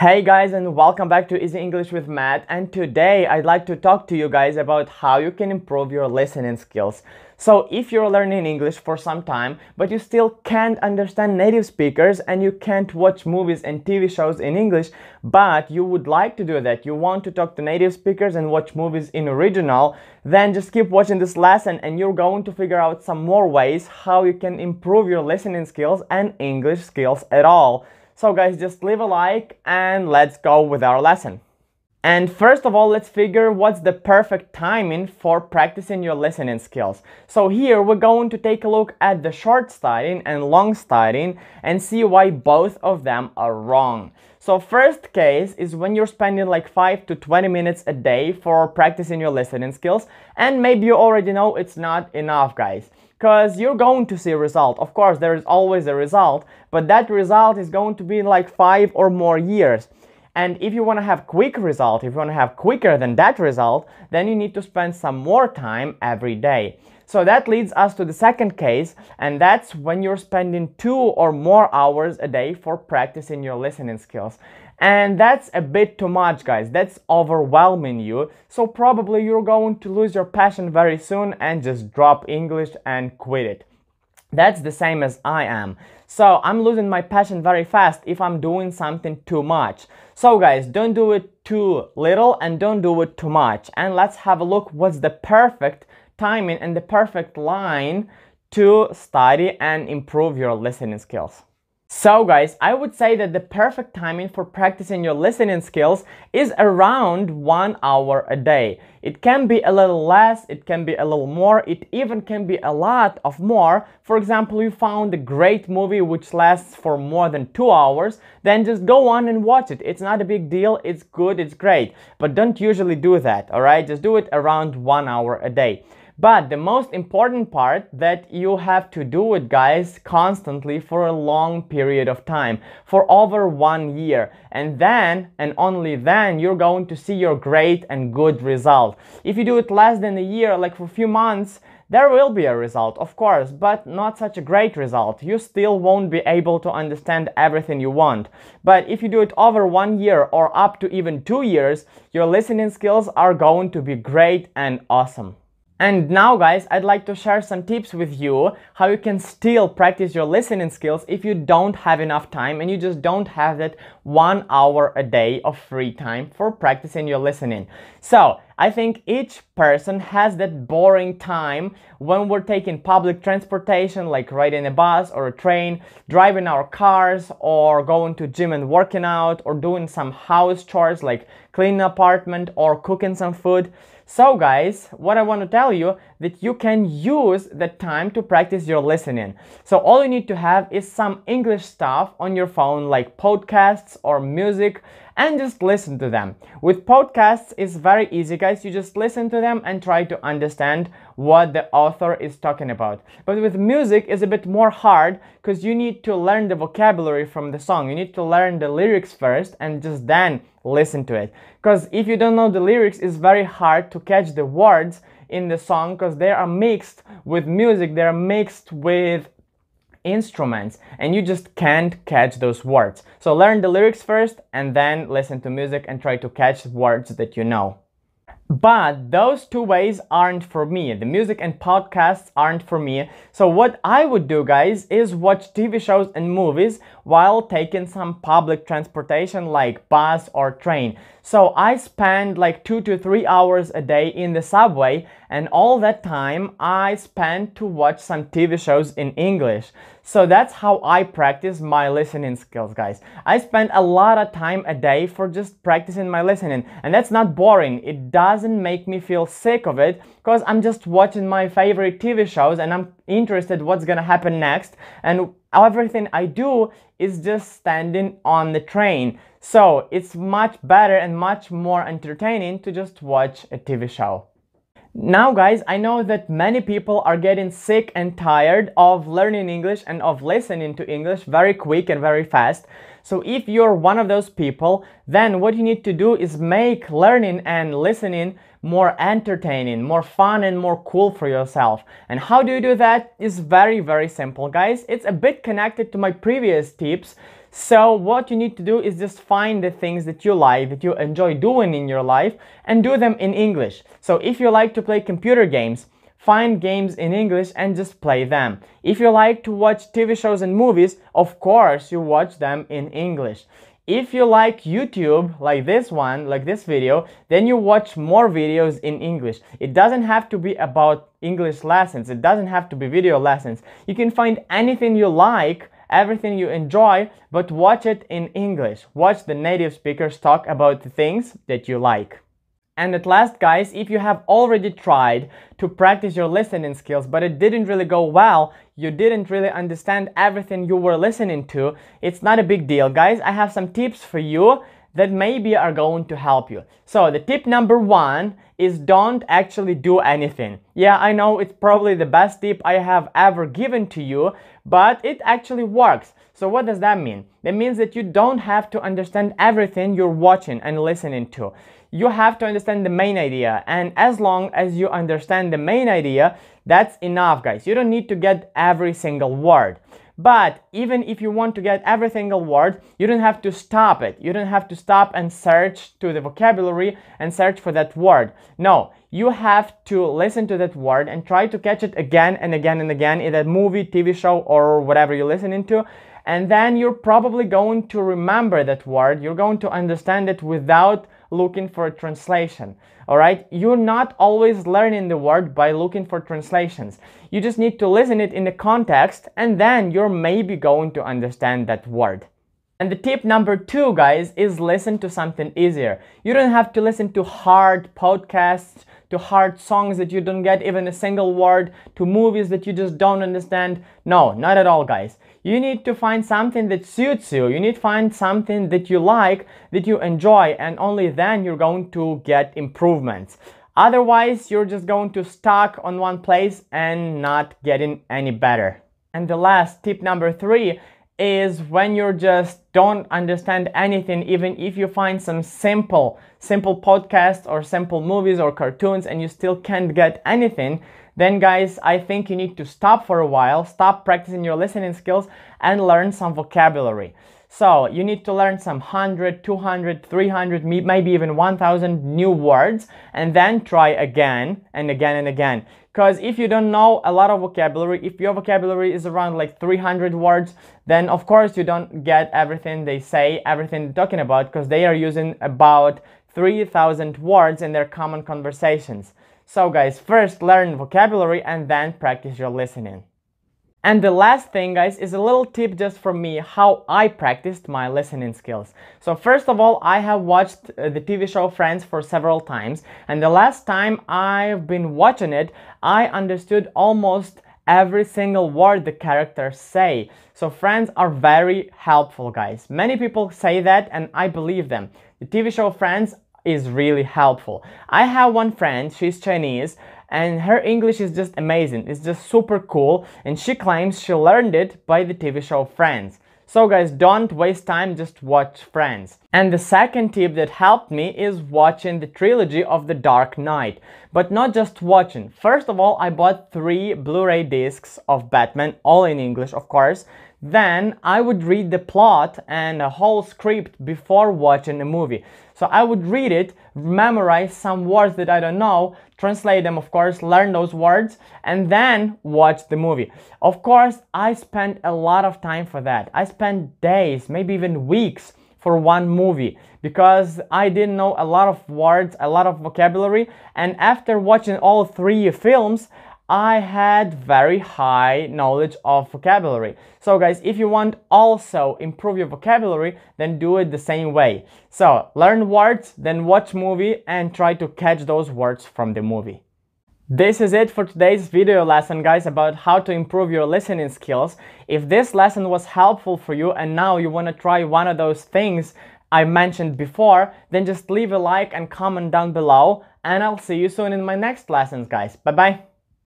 Hey guys and welcome back to Easy English with Matt and today I'd like to talk to you guys about how you can improve your listening skills. So if you're learning English for some time but you still can't understand native speakers and you can't watch movies and TV shows in English but you would like to do that, you want to talk to native speakers and watch movies in original, then just keep watching this lesson and you're going to figure out some more ways how you can improve your listening skills and English skills at all. So guys, just leave a like and let's go with our lesson. And first of all, let's figure what's the perfect timing for practicing your listening skills. So here we're going to take a look at the short studying and long studying and see why both of them are wrong. So first case is when you're spending like 5 to 20 minutes a day for practicing your listening skills and maybe you already know it's not enough guys because you're going to see a result. Of course, there is always a result, but that result is going to be in like five or more years. And if you want to have quick result, if you want to have quicker than that result, then you need to spend some more time every day. So that leads us to the second case, and that's when you're spending two or more hours a day for practicing your listening skills. And that's a bit too much, guys. That's overwhelming you. So probably you're going to lose your passion very soon and just drop English and quit it. That's the same as I am. So I'm losing my passion very fast if I'm doing something too much. So guys, don't do it too little and don't do it too much. And let's have a look what's the perfect timing and the perfect line to study and improve your listening skills. So guys, I would say that the perfect timing for practicing your listening skills is around one hour a day. It can be a little less, it can be a little more, it even can be a lot of more. For example, you found a great movie which lasts for more than two hours, then just go on and watch it. It's not a big deal, it's good, it's great. But don't usually do that, alright? Just do it around one hour a day. But the most important part that you have to do it guys constantly for a long period of time, for over one year. And then, and only then, you're going to see your great and good result. If you do it less than a year, like for a few months, there will be a result, of course, but not such a great result. You still won't be able to understand everything you want. But if you do it over one year or up to even two years, your listening skills are going to be great and awesome. And now guys, I'd like to share some tips with you how you can still practice your listening skills if you don't have enough time and you just don't have that one hour a day of free time for practicing your listening. So I think each person has that boring time when we're taking public transportation like riding a bus or a train, driving our cars or going to gym and working out or doing some house chores like cleaning apartment or cooking some food. So guys, what I want to tell you that you can use that time to practice your listening. So all you need to have is some English stuff on your phone like podcasts or music and just listen to them. With podcasts, it's very easy, guys. You just listen to them and try to understand what the author is talking about. But with music, it's a bit more hard because you need to learn the vocabulary from the song. You need to learn the lyrics first and just then listen to it. Because if you don't know the lyrics, it's very hard to catch the words in the song because they are mixed with music, they are mixed with instruments and you just can't catch those words. So learn the lyrics first and then listen to music and try to catch words that you know. But those two ways aren't for me. The music and podcasts aren't for me. So, what I would do, guys, is watch TV shows and movies while taking some public transportation like bus or train. So, I spend like two to three hours a day in the subway, and all that time I spend to watch some TV shows in English. So that's how I practice my listening skills, guys. I spend a lot of time a day for just practicing my listening, and that's not boring. It doesn't make me feel sick of it because I'm just watching my favorite TV shows and I'm interested what's gonna happen next, and everything I do is just standing on the train. So it's much better and much more entertaining to just watch a TV show. Now guys, I know that many people are getting sick and tired of learning English and of listening to English very quick and very fast. So if you're one of those people, then what you need to do is make learning and listening more entertaining, more fun and more cool for yourself. And how do you do that is very very simple guys. It's a bit connected to my previous tips. So what you need to do is just find the things that you like, that you enjoy doing in your life and do them in English. So if you like to play computer games, find games in English and just play them. If you like to watch TV shows and movies, of course you watch them in English. If you like YouTube, like this one, like this video, then you watch more videos in English. It doesn't have to be about English lessons. It doesn't have to be video lessons. You can find anything you like everything you enjoy, but watch it in English. Watch the native speakers talk about the things that you like. And at last, guys, if you have already tried to practice your listening skills, but it didn't really go well, you didn't really understand everything you were listening to, it's not a big deal, guys. I have some tips for you that maybe are going to help you. So the tip number one is don't actually do anything. Yeah, I know it's probably the best tip I have ever given to you, but it actually works. So what does that mean? That means that you don't have to understand everything you're watching and listening to. You have to understand the main idea, and as long as you understand the main idea, that's enough, guys. You don't need to get every single word. But even if you want to get every single word, you don't have to stop it. You don't have to stop and search to the vocabulary and search for that word. No, you have to listen to that word and try to catch it again and again and again in a movie, TV show, or whatever you're listening to. And then you're probably going to remember that word. You're going to understand it without looking for translation. All right, you're not always learning the word by looking for translations. You just need to listen it in the context and then you're maybe going to understand that word. And the tip number two, guys, is listen to something easier. You don't have to listen to hard podcasts to hard songs that you don't get even a single word, to movies that you just don't understand. No, not at all, guys. You need to find something that suits you. You need to find something that you like, that you enjoy, and only then you're going to get improvements. Otherwise, you're just going to stuck on one place and not getting any better. And the last tip number three is when you just don't understand anything even if you find some simple simple podcasts or simple movies or cartoons and you still can't get anything then guys i think you need to stop for a while stop practicing your listening skills and learn some vocabulary so you need to learn some 100, 200, 300, maybe even 1000 new words and then try again and again and again. Because if you don't know a lot of vocabulary, if your vocabulary is around like 300 words, then of course you don't get everything they say, everything they're talking about, because they are using about 3000 words in their common conversations. So guys, first learn vocabulary and then practice your listening. And the last thing guys is a little tip just for me how I practiced my listening skills. So first of all I have watched uh, the TV show Friends for several times and the last time I've been watching it I understood almost every single word the characters say. So friends are very helpful guys. Many people say that and I believe them. The TV show Friends is really helpful. I have one friend, she's Chinese and her English is just amazing. It's just super cool and she claims she learned it by the TV show Friends. So guys, don't waste time, just watch Friends. And the second tip that helped me is watching the trilogy of The Dark Knight. But not just watching. First of all, I bought three Blu-ray discs of Batman, all in English of course, then I would read the plot and a whole script before watching a movie. So I would read it, memorize some words that I don't know, translate them, of course, learn those words, and then watch the movie. Of course, I spent a lot of time for that. I spent days, maybe even weeks for one movie because I didn't know a lot of words, a lot of vocabulary, and after watching all three films, I had very high knowledge of vocabulary. So guys, if you want also improve your vocabulary, then do it the same way. So learn words, then watch movie and try to catch those words from the movie. This is it for today's video lesson guys about how to improve your listening skills. If this lesson was helpful for you and now you want to try one of those things I mentioned before, then just leave a like and comment down below and I'll see you soon in my next lessons guys. Bye bye!